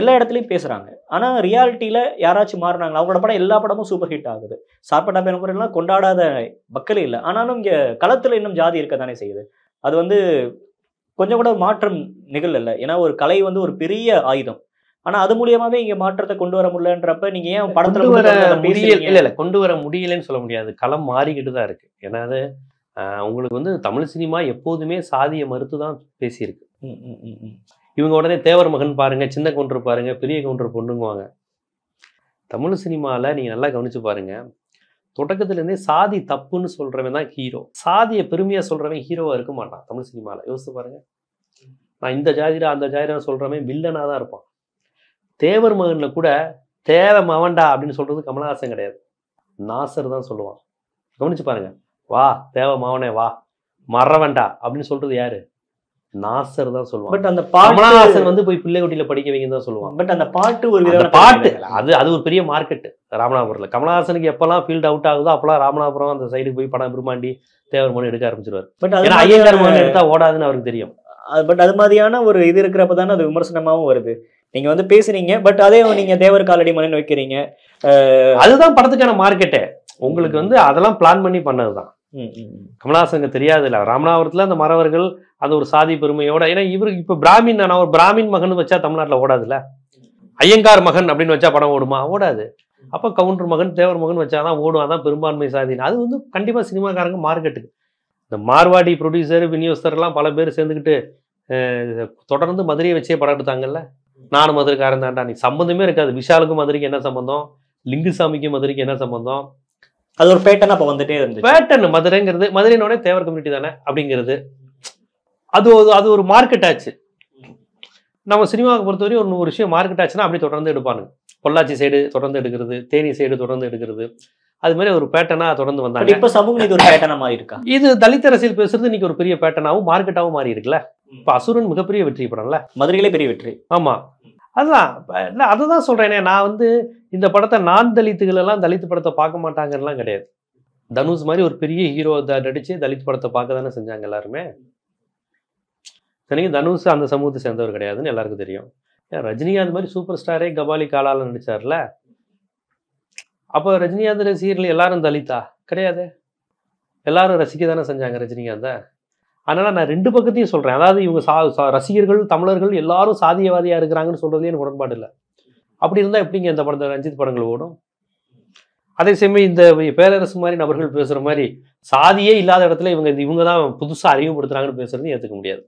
எல்லா இடத்துலையும் பேசுகிறாங்க ஆனால் ரியாலிட்டியில் யாராச்சும் மாறினாங்களா அவங்களோட படம் எல்லா படமும் சூப்பர் ஹிட் ஆகுது சார்பட்டா முறையெல்லாம் கொண்டாடாத மக்களே இல்லை ஆனாலும் இங்கே களத்தில் இன்னும் ஜாதி இருக்க தானே செய்யுது அது வந்து கொஞ்சம் கூட மாற்றம் நிகழல ஏன்னா ஒரு கலை வந்து ஒரு பெரிய ஆயுதம் ஆனா அது மூலியமாவே இங்க மாற்றத்தை கொண்டு வர முடியலன்றப்ப நீங்க ஏன் படத்துல வர முடியல இல்ல இல்ல கொண்டு வர முடியலன்னு சொல்ல முடியாது களம் மாறிக்கிட்டு தான் இருக்கு ஏன்னா அது உங்களுக்கு வந்து தமிழ் சினிமா எப்போதுமே சாதியை மறுத்து தான் பேசியிருக்கு இவங்க உடனே தேவர் மகன் பாருங்கள் சின்ன கவுண்டர் பாருங்கள் பெரிய கவுண்டர் பொண்ணுங்குவாங்க தமிழ் சினிமாவில் நீங்கள் நல்லா கவனித்து பாருங்கள் தொடக்கத்துலேருந்தே சாதி தப்புன்னு சொல்கிறவன் தான் ஹீரோ சாதியை பெருமையாக சொல்கிறவன் ஹீரோவாக இருக்க மாட்டான் தமிழ் சினிமாவில் யோசித்து பாருங்கள் நான் இந்த ஜாதிரா அந்த ஜாதிரா சொல்கிறவன் வில்லனாக தான் இருப்பான் தேவர் மகனில் கூட தேவை மவண்டா அப்படின்னு சொல்கிறது கமலஹாசன் கிடையாது நாசர் தான் சொல்லுவான் கவனிச்சு பாருங்க வா தேவ மாவனே வா மறவன்டா அப்படின்னு சொல்றது யாரு நாசர் தான் சொல்லுவாங்க பட் அந்த பாட்டு வந்து போய் பிள்ளைகுட்டியில படிக்க வைங்கன்னு தான் பட் அந்த பாட்டு ஒரு பாட்டு அது அது ஒரு பெரிய மார்க்கெட் ராமநாதபுரத்தில் கமலஹாசனுக்கு எப்பெல்லாம் ஃபீல்ட் அவுட் ஆகுதோ அப்பெல்லாம் ராமநாதபுரம் அந்த சைடுக்கு போய் படம் பிரம்மாண்டி தேவர்மோனு எடுக்க ஆரம்பிச்சிருவார் பட் அது ஐயங்கார் எடுத்தா ஓடாதுன்னு அவருக்கு தெரியும் பட் அது மாதிரியான ஒரு இது இருக்கிறப்ப தானே அது விமர்சனமாகவும் வருது நீங்க வந்து பேசுறீங்க பட் அதே நீங்க தேவர் காலடி மணின்னு வைக்கிறீங்க அதுதான் படத்துக்கான மார்க்கெட்டே உங்களுக்கு வந்து அதெல்லாம் பிளான் பண்ணி பண்ணதுதான் கமலாசங்க தெரியாது இல்லை ராமநாதபுரத்தில் அந்த மறவர்கள் அந்த ஒரு சாதி பெருமையோட ஏன்னா இவருக்கு இப்போ பிராமின் ஆனால் ஒரு பிராமின் மகன் வச்சா தமிழ்நாட்டில் ஓடாதுல்ல ஐயங்கார் மகன் அப்படின்னு வச்சா படம் ஓடுமா ஓடாது அப்போ கவுண்டர் மகன் தேவர் மகன் வச்சா தான் ஓடும் தான் பெரும்பான்மை சாதின்னு அது வந்து கண்டிப்பாக சினிமாக்காரங்க மார்க்கெட்டுக்கு இந்த மார்வாடி ப்ரொடியூசர் விநியோகஸ்தர்லாம் பல பேர் சேர்ந்துக்கிட்டு தொடர்ந்து மதுரையை வச்சே படம் எடுத்தாங்கல்ல நானும் மதுரைக்காரன் தான்டா நீ சம்மந்தமே இருக்காது விஷாலுக்கும் மதுரைக்கு என்ன சம்மந்தம் லிங்குசாமிக்கும் மதுரைக்கு என்ன சம்மந்தம் அது ஒரு பேட்டர்ன் அப்போ வந்துட்டே இருந்துச்சு பேட்டர்ன் மதுரைங்கிறது மதுரையினோட தேவர் கம்யூனிட்டி தானே அப்படிங்கிறது அது அது ஒரு மார்க்கெட் ஆச்சு நம்ம சினிமாவை பொறுத்தவரை ஒரு ஒரு விஷயம் மார்க்கெட் ஆச்சுன்னா அப்படி தொடர்ந்து எடுப்பானுங்க பொள்ளாச்சி சைடு தொடர்ந்து எடுக்கிறது தேனி சைடு தொடர்ந்து எடுக்கிறது அது மாதிரி ஒரு பேட்டர்னாக தொடர்ந்து வந்தாங்க இப்போ சமூக நீதி ஒரு பேட்டனாக இருக்கா இது தலித் அரசியல் பேசுறது இன்னைக்கு ஒரு பெரிய பேட்டனாகவும் மார்க்கெட்டாகவும் மாறி இருக்குல்ல இப்போ அசுரன் மிகப்பெரிய வெற்றி படம்ல மதுரையிலே பெரிய வெற்றி ஆமாம் அதுதான் இல்லை அதை தான் சொல்கிறேனே நான் வந்து இந்த படத்தை நான் தலித்துகளெல்லாம் தலித்து படத்தை பார்க்க மாட்டாங்கலாம் கிடையாது தனுஷ் மாதிரி ஒரு பெரிய ஹீரோ நடித்து தலித் படத்தை பார்க்க தானே செஞ்சாங்க எல்லாருமே இத்தனைக்கும் தனுஷ் அந்த சமூகத்தை சேர்ந்தவர் கிடையாதுன்னு எல்லாருக்கும் தெரியும் ரஜினிகாந்த் மாதிரி சூப்பர் ஸ்டாரே கபாலி காலால நடிச்சார்ல அப்போ ரஜினிகாந்த் ரசிகர்கள் எல்லாரும் தலித்தா கிடையாது எல்லாரும் ரசிக்க தானே செஞ்சாங்க ரஜினிகாந்தை அதனால் நான் ரெண்டு பக்கத்தையும் சொல்கிறேன் அதாவது இவங்க சா ரசிகர்கள் தமிழர்கள் எல்லாரும் சாதியவாதியாக இருக்கிறாங்கன்னு சொல்கிறது எனக்கு உடன்பாடு இல்லை அப்படி இருந்தால் எப்படிங்க இந்த படத்தை ரஞ்சித் படங்கள் ஓடும் அதே சமயம் இந்த பேரரசு மாதிரி நபர்கள் பேசுகிற மாதிரி சாதியே இல்லாத இடத்துல இவங்க இவங்க தான் புதுசாக அறிமுகப்படுத்துகிறாங்கன்னு பேசுகிறது ஏற்றுக்க முடியாது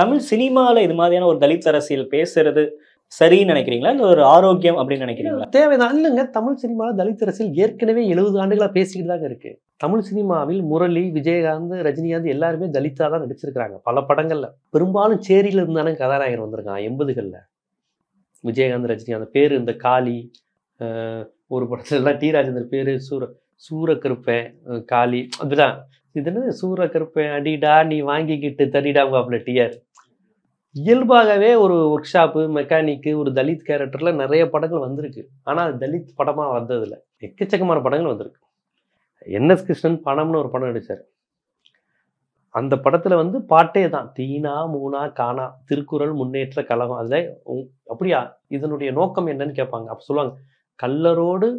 தமிழ் சினிமாவில் இது மாதிரியான ஒரு தலித் அரசியல் பேசுறது சரின்னு நினைக்கிறீங்களா இல்லை ஒரு ஆரோக்கியம் அப்படின்னு நினைக்கிறீங்களா தேவைதான் இல்லைங்க தமிழ் சினிமாவில் தலித் அரசியல் ஏற்கனவே எழுபது ஆண்டுகளாக பேசிக்கிட்டு தாங்க இருக்கு தமிழ் சினிமாவில் முரளி விஜயகாந்த் ரஜினிகாந்த் எல்லாருமே தலித்தாக தான் நடிச்சிருக்கிறாங்க பல படங்களில் பெரும்பாலும் சேரியில் இருந்தாலும் கதாநாயகன் வந்திருக்கான் எண்பதுகளில் விஜயகாந்த் ரஜினிகாந்த் பேர் இந்த காளி ஒரு படத்துலலாம் டி ராஜேந்தர் பேர் சூர சூரக்கருப்பேன் காளி அதுதான் இது என்னது சூரக்கருப்பேன் அடிடா நீ வாங்கிக்கிட்டு தடிடா அப்படின் டிஆர் இயல்பாகவே ஒரு ஒர்க் ஷாப்பு மெக்கானிக்கு ஒரு தலித் கேரக்டரில் நிறைய படங்கள் வந்திருக்கு ஆனால் அது தலித் படமாக வந்ததில்ல எக்கச்சக்கமான படங்கள் வந்திருக்கு என்எஸ் கிருஷ்ணன் பணம்னு ஒரு படம் நடித்தார் அந்த படத்தில் வந்து பாட்டே தான் தீனா மூனா கானா திருக்குறள் முன்னேற்ற கழகம் அதில் அப்படியா இதனுடைய நோக்கம் என்னன்னு கேட்பாங்க அப்போ சொல்லுவாங்க கல்லரோடு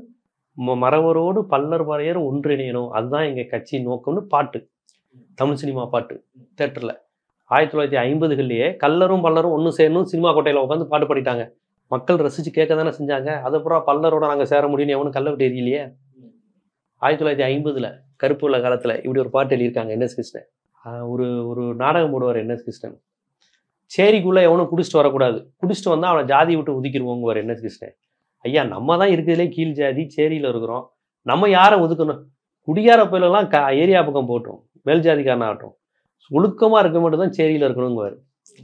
மரவரோடு பல்லர் வரையர் ஒன்றிணையணும் அதுதான் எங்கள் கட்சியின் நோக்கம்னு பாட்டு தமிழ் சினிமா பாட்டு தேட்டரில் ஆயிரத்தி தொள்ளாயிரத்தி ஐம்பதுகள்லேயே கல்லரும் பல்லரும் ஒன்று சேரணும் சினிமா கோட்டையில் உட்காந்து பாட்டு பாடிட்டாங்க மக்கள் ரசித்து கேட்க தானே செஞ்சாங்க அதை பல்லரோட நாங்கள் சேர முடியும்னு எவனும் கல்ல விட்டு எரியலையே ஆயிரத்தி தொள்ளாயிரத்தி ஐம்பதில் கருப்பு உள்ள காலத்தில் இப்படி ஒரு பாட்டு எழுதியிருக்காங்க என்எஸ் கிருஷ்ணன் ஒரு ஒரு நாடகம் போடுவார் என்எஸ் கிருஷ்ணன் சேரிக்குள்ளே எவனும் குடிச்சிட்டு வரக்கூடாது குடிச்சிட்டு வந்தால் அவனை ஜாதி விட்டு ஒதுக்கிடுவோங்குவார் என்எஸ் கிருஷ்ணன் ஐயா நம்ம தான் இருக்கிறதுலே கீழ் ஜாதி சேரியில் இருக்கிறோம் நம்ம யாரை ஒதுக்கணும் குடியார போயிலெல்லாம் க ஏரியா பக்கம் போட்டோம் மேல் ஜாதிக்காரன் ஆகட்டும் ஒழுக்கமா இருக்க மட்டும் தான் சேரியில இருக்கணுங்குவார்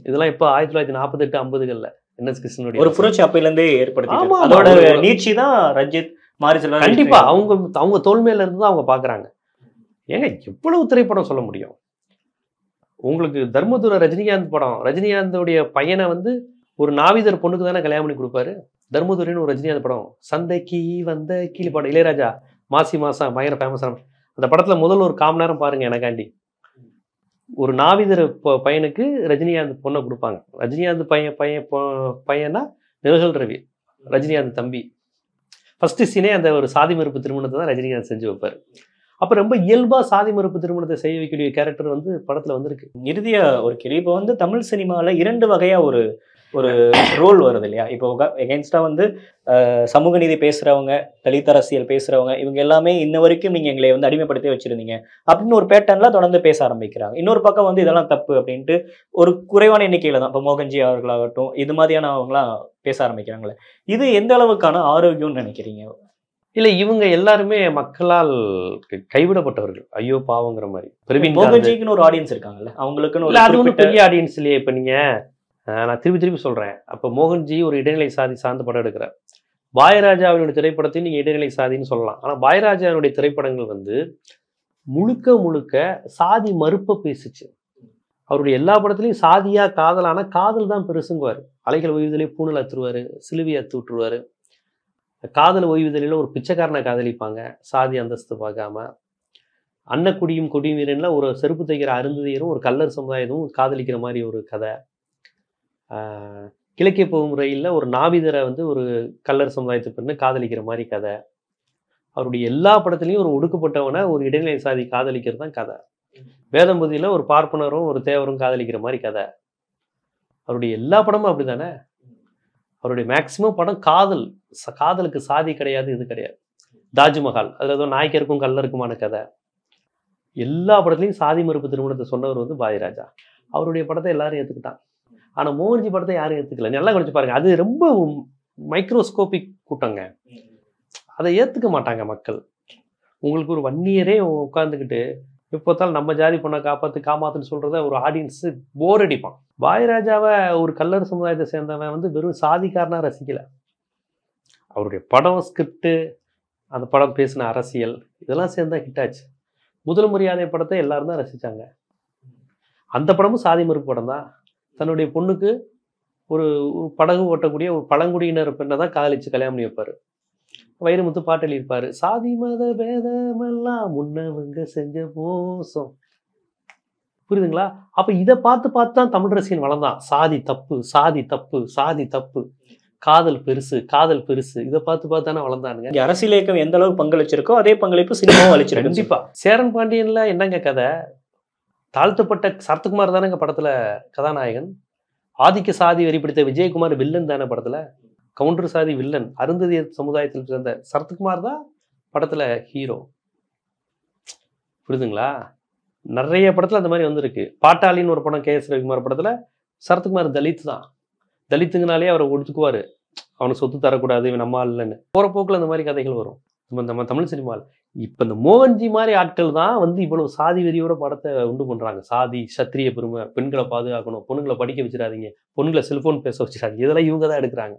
இதெல்லாம் இப்போ ஆயிரத்தி தொள்ளாயிரத்தி நாற்பத்தெட்டு எட்டு என் எஸ் கிருஷ்ணனுடைய ஒரு புரட்சி அப்பையில இருந்தே ஏற்படுத்த நீட்சி தான் ரஞ்சித் மாறி செல்வார் கண்டிப்பா அவங்க அவங்க தோல்மையில இருந்து தான் அவங்க பாக்குறாங்க ஏங்க எவ்வளவு திரைப்படம் சொல்ல முடியும் உங்களுக்கு தர்மதுரை ரஜினிகாந்த் படம் ரஜினிகாந்தோடைய பையனை வந்து ஒரு நாவிதர் பொண்ணுக்கு தானே கல்யாணம் பண்ணி கொடுப்பாரு தர்மதுரின்னு ஒரு ரஜினிகாந்த் படம் சந்தைக்கு வந்த கீழ் படம் இளையராஜா மாசி மாசம் பயங்கர ஃபேமஸான அந்த படத்தில் முதல்ல ஒரு காம நேரம் பாருங்க எனக்காண்டி ஒரு நாவிதர் பையனுக்கு ரஜினிகாந்த் பொண்ணை கொடுப்பாங்க ரஜினிகாந்த் பையன் பையன் பையனா நிழல் ரவி ரஜினிகாந்த் தம்பி ஃபஸ்ட்டு சீனே அந்த ஒரு சாதி மறுப்பு திருமணத்தை தான் ரஜினிகாந்த் செஞ்சு வைப்பார் அப்போ ரொம்ப இயல்பாக சாதி மறுப்பு திருமணத்தை செய்ய வைக்கக்கூடிய கேரக்டர் வந்து படத்தில் வந்திருக்கு இறுதியாக ஒரு கேள்வி இப்போ வந்து தமிழ் சினிமாவில் இரண்டு வகையாக ஒரு ஒரு ரோல் வருது இல்லையா இப்போ எகென்ஸ்டாக வந்து சமூக நீதி பேசுகிறவங்க தலித் அரசியல் பேசுகிறவங்க இவங்க எல்லாமே இன்ன வரைக்கும் நீங்கள் எங்களை வந்து அடிமைப்படுத்தி வச்சுருந்தீங்க அப்படின்னு ஒரு பேட்டர்னில் தொடர்ந்து பேச ஆரம்பிக்கிறாங்க இன்னொரு பக்கம் வந்து இதெல்லாம் தப்பு அப்படின்ட்டு ஒரு குறைவான எண்ணிக்கையில் தான் இப்போ மோகன்ஜி அவர்களாகட்டும் இது மாதிரியான அவங்களாம் பேச ஆரம்பிக்கிறாங்களே இது எந்த அளவுக்கான ஆரோக்கியம்னு நினைக்கிறீங்க இல்லை இவங்க எல்லாருமே மக்களால் கைவிடப்பட்டவர்கள் ஐயோ பாவங்கிற மாதிரி மோகன்ஜிக்குன்னு ஒரு ஆடியன்ஸ் இருக்காங்கல்ல அவங்களுக்குன்னு ஒரு பெரிய ஆடியன்ஸ் இல்லையே இப்போ நீங்கள் நான் திருப்பி திருப்பி சொல்கிறேன் அப்போ மோகன்ஜி ஒரு இடைநிலை சாதி சார்ந்த படம் எடுக்கிறார் பாயராஜா அவருடைய திரைப்படத்தையும் நீங்கள் இடைநிலை சாதின்னு சொல்லலாம் ஆனால் பாயராஜாவுடைய திரைப்படங்கள் வந்து முழுக்க முழுக்க சாதி மறுப்பை பேசிச்சு அவருடைய எல்லா படத்துலையும் சாதியாக காதலான காதல் தான் பெருசுங்குவார் அலைகள் ஓய்வுதலே பூனல் அத்துருவார் சிலுவி அத்து விட்டுருவார் காதல் ஓய்வுதலில் ஒரு பிச்சைக்காரனை காதலிப்பாங்க சாதி அந்தஸ்து பார்க்காம அன்னக்குடியும் கொடியும் ஒரு செருப்பு தைக்கிற அருந்ததியரும் ஒரு கல்லர் சமுதாயமும் காதலிக்கிற மாதிரி ஒரு கதை கிழக்கிய போகுமுறையில் ஒரு நாவிதரை வந்து ஒரு கல்லர் சமுதாயத்து பெண்ணு காதலிக்கிற மாதிரி கதை அவருடைய எல்லா படத்துலையும் ஒரு ஒடுக்கப்பட்டவனை ஒரு இடைநிலை சாதி காதலிக்கிறது தான் கதை வேதம்பதியில் ஒரு பார்ப்பனரும் ஒரு தேவரும் காதலிக்கிற மாதிரி கதை அவருடைய எல்லா படமும் அப்படி தானே அவருடைய மேக்சிமம் படம் காதல் காதலுக்கு சாதி கிடையாது இது கிடையாது தாஜ்மஹால் அதில் ஏதோ நாய்க்கருக்கும் கல்லருக்குமான கதை எல்லா படத்துலையும் சாதி மறுப்பு திருமணத்தை சொன்னவர் வந்து பாதிராஜா அவருடைய படத்தை எல்லாரும் ஏற்றுக்கிட்டான் ஆனால் மோகன்ஜி படத்தை யாரும் ஏற்றுக்கல நல்லா கொஞ்சம் பாருங்க அது ரொம்ப மைக்ரோஸ்கோபிக் கூட்டங்க அதை ஏற்றுக்க மாட்டாங்க மக்கள் உங்களுக்கு ஒரு வன்னியரே இயரே உட்காந்துக்கிட்டு இப்போத்தால் நம்ம ஜாதி பொண்ணை காப்பாற்று காமாத்துன்னு சொல்கிறத ஒரு ஆடியன்ஸு போர் அடிப்பான் பாயராஜாவை ஒரு கல்லர் சமுதாயத்தை சேர்ந்தவன் வந்து வெறும் சாதிக்காரனாக ரசிக்கலை அவருடைய படம் ஸ்கிரிப்டு அந்த படம் பேசின அரசியல் இதெல்லாம் சேர்ந்தா ஹிட்டாச்சு முதல் மரியாதை படத்தை எல்லாரும் தான் ரசித்தாங்க அந்த படமும் சாதி மறுப்பு படம் தான் தன்னுடைய பொண்ணுக்கு ஒரு ஒரு படகு ஓட்டக்கூடிய ஒரு பழங்குடியினர் பெண்ணை தான் காதலிச்சு கல்யாணம் பண்ணி வைரமுத்து பாட்டு எழுதியிருப்பார் சாதி மத பேதமெல்லாம் முன்னவங்க செஞ்ச மோசம் புரியுதுங்களா அப்ப இதை பார்த்து பார்த்து தான் தமிழ் ரசிகன் வளர்ந்தான் சாதி தப்பு சாதி தப்பு சாதி தப்பு காதல் பெருசு காதல் பெருசு இதை பார்த்து பார்த்து தானே வளர்ந்தானுங்க அரசியல் இயக்கம் எந்த அளவுக்கு பங்களிச்சிருக்கோ அதே பங்களிப்பு சினிமாவும் அழிச்சிருக்கு கண்டிப்பா சேரன் பாண்டியன்ல என்னங்க கதை தாழ்த்தப்பட்ட சரத்குமார் தானேங்க படத்தில் கதாநாயகன் ஆதிக்க சாதி வெறிப்பிடித்த விஜயகுமார் வில்லன் தானே படத்தில் கவுண்டர் சாதி வில்லன் அருந்ததி சமுதாயத்தில் சேர்ந்த சரத்குமார் தான் படத்தில் ஹீரோ புரியுதுங்களா நிறைய படத்தில் அந்த மாதிரி வந்திருக்கு பாட்டாளின்னு ஒரு படம் கே எஸ் ரவிக்குமார் படத்தில் சரத்குமார் தலித் தான் தலித்துங்கனாலே அவரை ஒடுத்துக்குவார் அவனுக்கு சொத்து தரக்கூடாது இவன் நம்ம இல்லைன்னு போகிற போக்கில் அந்த மாதிரி கதைகள் வரும் நம்ம நம்ம தமிழ் சினிமாவில் இப்போ இந்த மோகன்ஜி மாதிரி ஆட்கள் தான் வந்து இவ்வளவு சாதி வெறியோட படத்தை உண்டு பண்ணுறாங்க சாதி சத்திரிய பெருமை பெண்களை பாதுகாக்கணும் பொண்ணுங்களை படிக்க வச்சிடாதீங்க பொண்ணுங்களை செல்ஃபோன் பேச வச்சிடாதீங்க இதெல்லாம் இவங்க தான் எடுக்கிறாங்க